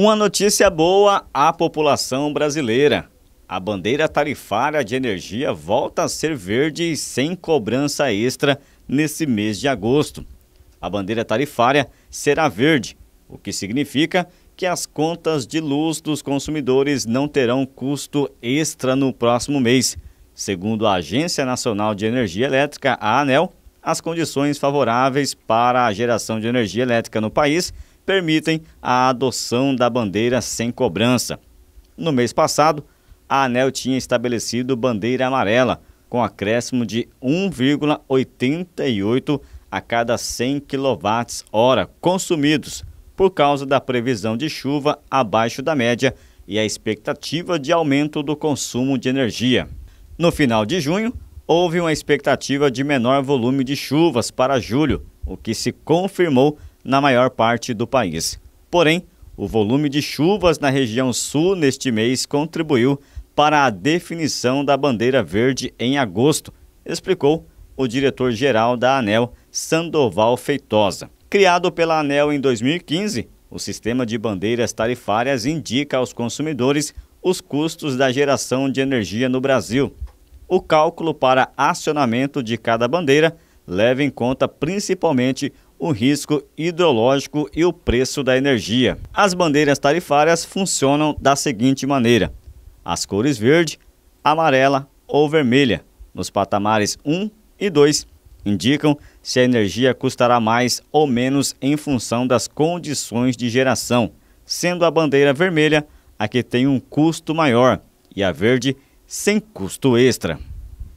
Uma notícia boa à população brasileira. A bandeira tarifária de energia volta a ser verde e sem cobrança extra nesse mês de agosto. A bandeira tarifária será verde, o que significa que as contas de luz dos consumidores não terão custo extra no próximo mês. Segundo a Agência Nacional de Energia Elétrica, a ANEL, as condições favoráveis para a geração de energia elétrica no país permitem a adoção da bandeira sem cobrança. No mês passado, a ANEL tinha estabelecido bandeira amarela, com acréscimo de 1,88 a cada 100 kWh consumidos, por causa da previsão de chuva abaixo da média e a expectativa de aumento do consumo de energia. No final de junho, houve uma expectativa de menor volume de chuvas para julho, o que se confirmou na maior parte do país. Porém, o volume de chuvas na região sul neste mês contribuiu para a definição da bandeira verde em agosto, explicou o diretor-geral da ANEL, Sandoval Feitosa. Criado pela ANEL em 2015, o sistema de bandeiras tarifárias indica aos consumidores os custos da geração de energia no Brasil, o cálculo para acionamento de cada bandeira leva em conta principalmente o risco hidrológico e o preço da energia. As bandeiras tarifárias funcionam da seguinte maneira: as cores verde, amarela ou vermelha, nos patamares 1 e 2, indicam se a energia custará mais ou menos em função das condições de geração, sendo a bandeira vermelha a que tem um custo maior e a verde sem custo extra.